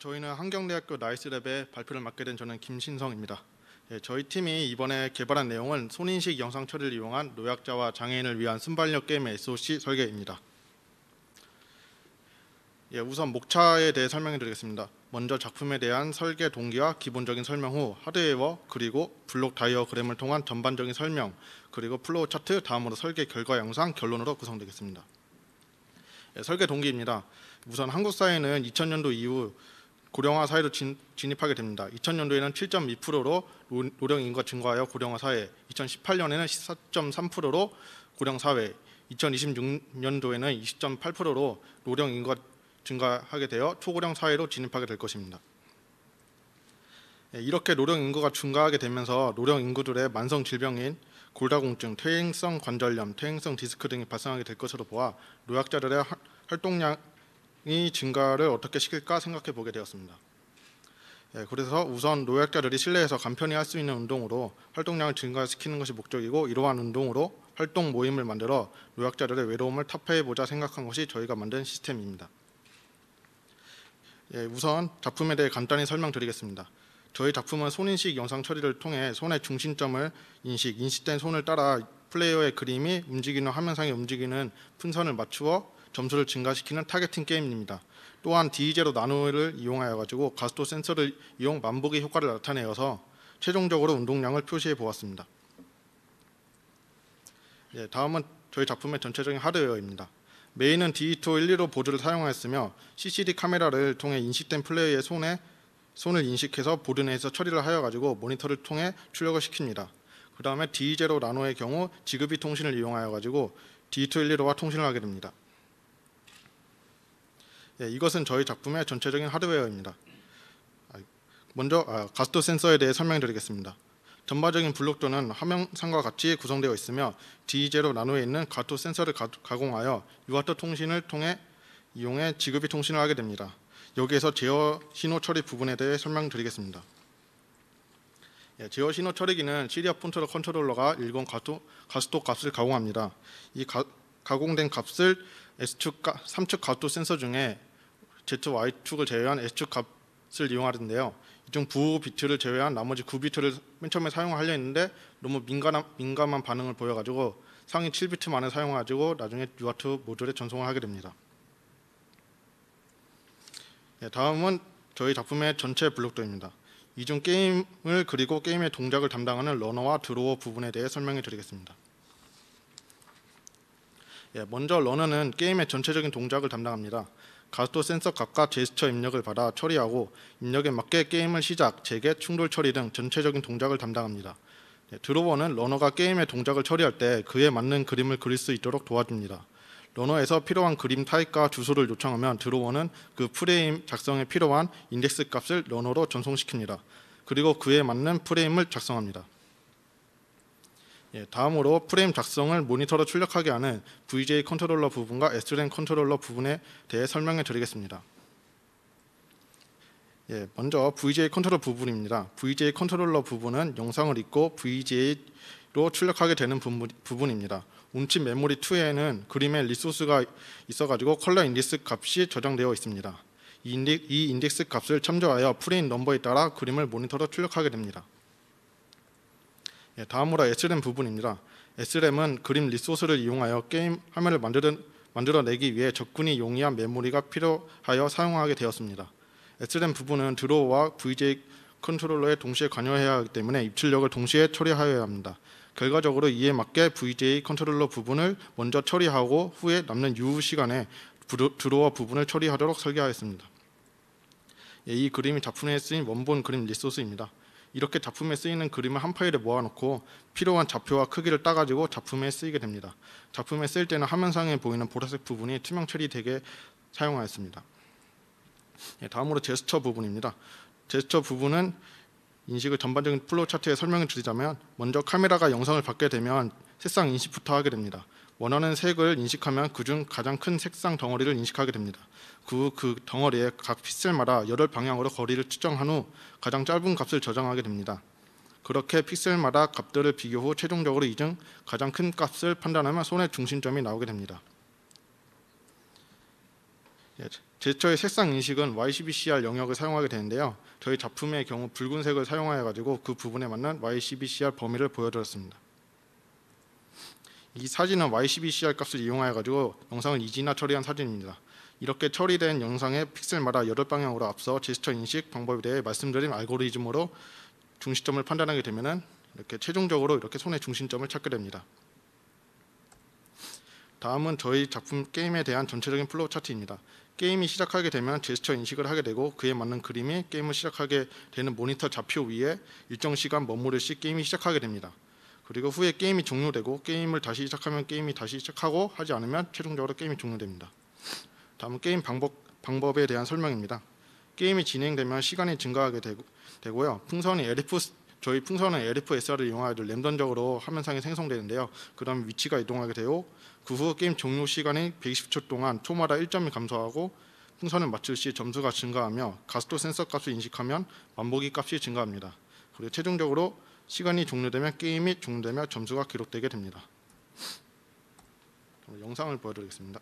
저희는 한경대학교 나이스랩의 발표를 맡게 된 저는 김신성입니다. 예, 저희 팀이 이번에 개발한 내용은 손인식 영상 처리를 이용한 노약자와 장애인을 위한 순발력 게임 SOC 설계입니다. 예, 우선 목차에 대해 설명해 드리겠습니다. 먼저 작품에 대한 설계 동기와 기본적인 설명 후 하드웨어 그리고 블록 다이어그램을 통한 전반적인 설명 그리고 플로우 차트 다음으로 설계 결과 영상 결론으로 구성되겠습니다. 예, 설계 동기입니다. 우선 한국 사회는 2000년도 이후 고령화 사회로 진, 입하게 됩니다. 2000년도에는 7.2%로 노령 인구가 증가하여 고령화 사회, 2018년에는 14.3%로 고령 사회, 2026년도에는 20.8%로 노령 인구가 증가하게 되어 초고령 사회로 진입하게 될 것입니다. 예, 이렇게 노령 인구가 증가하게 되면서 노령 인구들의 만성 질병인 골다공증, 퇴행성 관절염, 퇴행성 디스크 등이 발생하게 될 것으로 보아 노약자들의 활동량, 이 증가를 어떻게 시킬까 생각해 보게 되었습니다. 예, 그래서 우선 노약자들이 실내에서 간편히 할 수 있는 운동으로 활동량을 증가시키는 것이 목적이고 이러한 운동으로 활동 모임을 만들어 노약자들의 외로움을 타파해 보자 생각한 것이 저희가 만든 시스템입니다. 예, 우선 작품에 대해 간단히 설명드리겠습니다. 저희 작품은 손인식 영상 처리를 통해 손의 중심점을 인식, 인식된 손을 따라 플레이어의 그림이 움직이는 화면상에 움직이는 풍선을 맞추어 점수를 증가시키는 타겟팅 게임입니다. 또한 d j 로 나노를 이용하여 가지고 가스도 센서를 이용 만복의 효과를 나타내어서 최종적으로 운동량을 표시해 보았습니다. 예, 다음은 저희 작품의 전체적인 하드웨어입니다. 메인은 D215 보드를 사용하였으며 CCD 카메라를 통해 인식된 플레이의 손에 손을 인식해서 보드 내에서 처리를 하여 가지고 모니터를 통해 출력을 시킵니다. 그 다음에 D0 나노의 경우 지급이 통신을 이용하여 가지고 D212와 통신을 하게 됩니다. 예, 이것은 저희 작품의 전체적인 하드웨어입니다. 아, 먼저 아, 가스도 센서에 대해 설명드리겠습니다. 전반적인 블록조는 화면상과 같이 구성되어 있으며 DEJ로 나누어 있는 가토 스 센서를 가, 공하여 유아터 통신을 통해 이용해 지급이 통신을 하게 됩니다. 여기에서 제어 신호 처리 부분에 대해 설명드리겠습니다. 예, 제어 신호 처리기는 시리아 폰트로 컨트롤러가 일본 가토, 가스도 값을 가공합니다. 이 가, 공된 값을 S축, 3측 가토 스 센서 중에 Z,Y축을 제외한 S축 값을 이용하는데요. 이중부 비트를 제외한 나머지 9비트를 맨 처음에 사용하려 했는데 너무 민감한, 민감한 반응을 보여가지고 상위 7비트만을 사용해가지고 나중에 유아트 모듈에 전송을 하게 됩니다. 네, 다음은 저희 작품의 전체 블록도입니다. 이중 게임을 그리고 게임의 동작을 담당하는 러너와 드로어 부분에 대해 설명해 드리겠습니다. 예, 먼저 러너는 게임의 전체적인 동작을 담당합니다. 가스토 센서 각각 제스처 입력을 받아 처리하고 입력에 맞게 게임을 시작, 재개, 충돌 처리 등 전체적인 동작을 담당합니다. 예, 드로버는 러너가 게임의 동작을 처리할 때 그에 맞는 그림을 그릴 수 있도록 도와줍니다. 러너에서 필요한 그림 타입과 주소를 요청하면 드로워는 그 프레임 작성에 필요한 인덱스 값을 러너로 전송시킵니다. 그리고 그에 맞는 프레임을 작성합니다. 예, 다음으로 프레임 작성을 모니터로 출력하게 하는 VJ 컨트롤러 부분과 SRAM 컨트롤러 부분에 대해 설명해 드리겠습니다. 예, 먼저 v g 컨트롤 부분입니다. v g 컨트롤러 부분은 영상을 읽고 v g 로 출력하게 되는 부분, 입니다 움침 메모리 2에는 그림의 리소스가 있어가지고 컬러 인덱스 값이 저장되어 있습니다. 이 인덱스 값을 참조하여 프레임 넘버에 따라 그림을 모니터로 출력하게 됩니다. 예, 다음으로 s l m 부분입니다. s l m 은 그림 리소스를 이용하여 게임 화면을 만들어, 내기 위해 접근이 용이한 메모리가 필요하여 사용하게 되었습니다. s l m 부분은 드로우와 VJ 컨트롤러에 동시에 관여해야 하기 때문에 입출력을 동시에 처리하여야 합니다. 결과적으로 이에 맞게 VJ 컨트롤러 부분을 먼저 처리하고 후에 남는 유후 시간에 드로워 부분을 처리하도록 설계하였습니다. 예, 이 그림이 작품에 쓰인 원본 그림 리소스입니다. 이렇게 작품에 쓰이는 그림을 한 파일에 모아놓고 필요한 좌표와 크기를 따가지고 작품에 쓰이게 됩니다. 작품에 쓸 때는 화면상에 보이는 보라색 부분이 투명 처리되게 사용하였습니다. 예, 다음으로 제스처 부분입니다. 제스처 부분은 인식을 전반적인 플로우 차트에 설명해 드리자면 먼저 카메라가 영상을 받게 되면 색상 인식부터 하게 됩니다. 원하는 색을 인식하면 그 중 가장 큰 색상 덩어리를 인식하게 됩니다. 그 후 그, 그 덩어리의 각 픽셀마다 열혈 방향으로 거리를 측정한 후 가장 짧은 값을 저장하게 됩니다. 그렇게 픽셀마다 값들을 비교 후 최종적으로 이 중 가장 큰 값을 판단하면 손의 중심점이 나오게 됩니다. 예, 제처의 색상 인식은 YCBCR 영역을 사용하게 되는데요. 저희 작품의 경우 붉은색을 사용하여 가지고 그 부분에 맞는 YCBCR 범위를 보여드렸습니다. 이 사진은 YCBCR 값을 이용하여 가지고 영상을 이진화 처리한 사진입니다. 이렇게 처리된 영상의 픽셀마다 여덟 방향으로 앞서 제스처 인식 방법에 대해 말씀드린 알고리즘으로 중시점을 판단하게 되면은 이렇게 최종적으로 이렇게 손의 중심점을 찾게 됩니다. 다음은 저희 작품 게임에 대한 전체적인 플로우 차트입니다. 게임이 시작하게 되면 제스처 인식을 하게 되고 그에 맞는 그림이 게임을 시작하게 되는 모니터 좌표 위에 일정 시간 머무를 시 게임이 시작하게 됩니다. 그리고 후에 게임이 종료되고 게임을 다시 시작하면 게임이 다시 시작하고 하지 않으면 최종적으로 게임이 종료됩니다. 다음은 게임 방법, 방법에 대한 설명입니다. 게임이 진행되면 시간이 증가하게 되고, 요 풍선이 LF, 저희 풍선은 LFSR을 이용하여 랜덤적으로 화면상에 생성되는데요. 그 다음 위치가 이동하게 되고 그 후 게임 종료 시간이 120초 동안 초마다 1점이 감소하고 풍선을 맞출 시 점수가 증가하며 가스도 센서 값을 인식하면 만보기 값이 증가합니다. 그리고 최종적으로 시간이 종료되면 게임이 종료되며 점수가 기록되게 됩니다. 영상을 보여드리겠습니다.